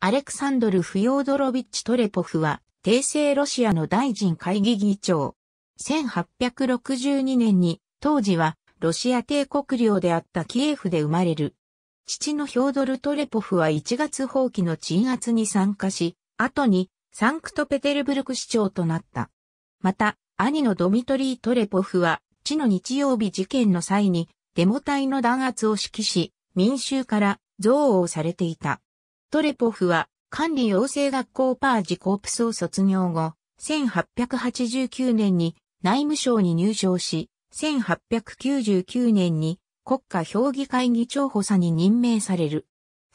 アレクサンドル・フヨードロビッチ・トレポフは、帝政ロシアの大臣会議議長。1862年に、当時は、ロシア帝国領であったキエフで生まれる。父のヒョードル・トレポフは1月放棄の鎮圧に参加し、後に、サンクトペテルブルク市長となった。また、兄のドミトリー・トレポフは、地の日曜日事件の際に、デモ隊の弾圧を指揮し、民衆から憎悪されていた。トレポフは管理養成学校パージコープスを卒業後、1889年に内務省に入省し、1899年に国家評議会議長補佐に任命される。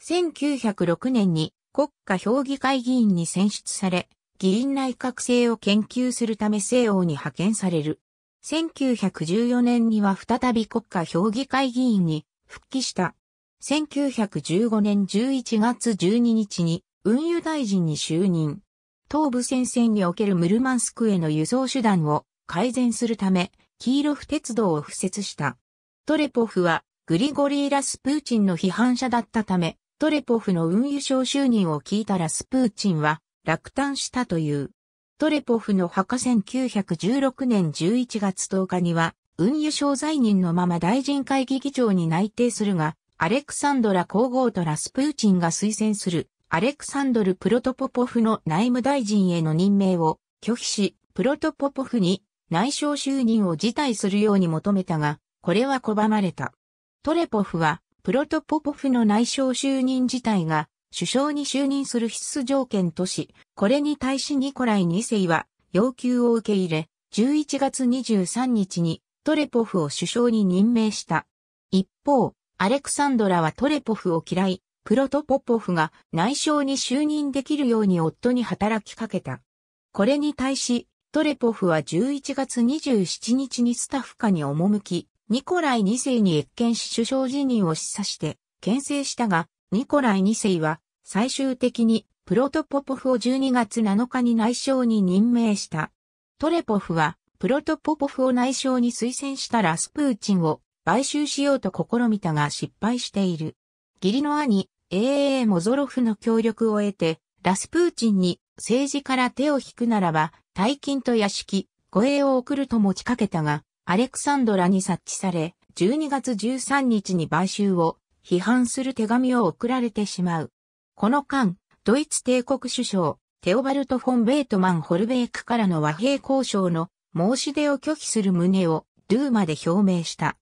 1906年に国家評議会議員に選出され、議員内閣制を研究するため西欧に派遣される。1914年には再び国家評議会議員に復帰した。1915年11月12日に運輸大臣に就任。東部戦線におけるムルマンスクへの輸送手段を改善するため、キーロフ鉄道を敷設した。トレポフはグリゴリー・ラスプーチンの批判者だったため、トレポフの運輸省就任を聞いたラスプーチンは落胆したという。トレポフの墓1916年11月10日には、運輸省在任のまま大臣会議議長に内定するが、アレクサンドラ皇后とラスプーチンが推薦するアレクサンドル・プロトポポフの内務大臣への任命を拒否し、プロトポポフに内相就任を辞退するように求めたが、これは拒まれた。トレポフは、プロトポポフの内相就任自体が、首相に就任する必須条件とし、これに対しニコライ2世は、要求を受け入れ、11月23日にトレポフを首相に任命した。一方、アレクサンドラはトレポフを嫌い、プロトポポフが内相に就任できるように夫に働きかけた。これに対し、トレポフは11月27日にスタッフ下に赴き、ニコライ2世に謁見し首相辞任を示唆して、牽制したが、ニコライ2世は最終的にプロトポポフを12月7日に内相に任命した。トレポフはプロトポポフを内相に推薦したラスプーチンを買収しようと試みたが失敗している。義理の兄、a a ー・モゾロフの協力を得て、ラスプーチンに政治から手を引くならば、大金と屋敷、護衛を送ると持ちかけたが、アレクサンドラに察知され、12月13日に買収を批判する手紙を送られてしまう。この間、ドイツ帝国首相、テオバルト・フォン・ベートマン・ホルベークからの和平交渉の申し出を拒否する旨をドゥーマで表明した。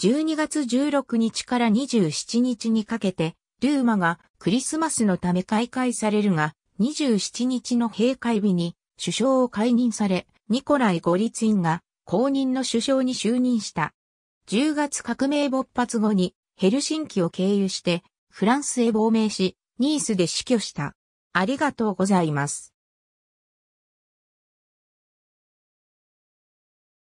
12月16日から27日にかけて、ルーマがクリスマスのため開会されるが、27日の閉会日に首相を解任され、ニコライ・ゴリツインが公認の首相に就任した。10月革命勃発後にヘルシンキを経由してフランスへ亡命し、ニースで死去した。ありがとうございます。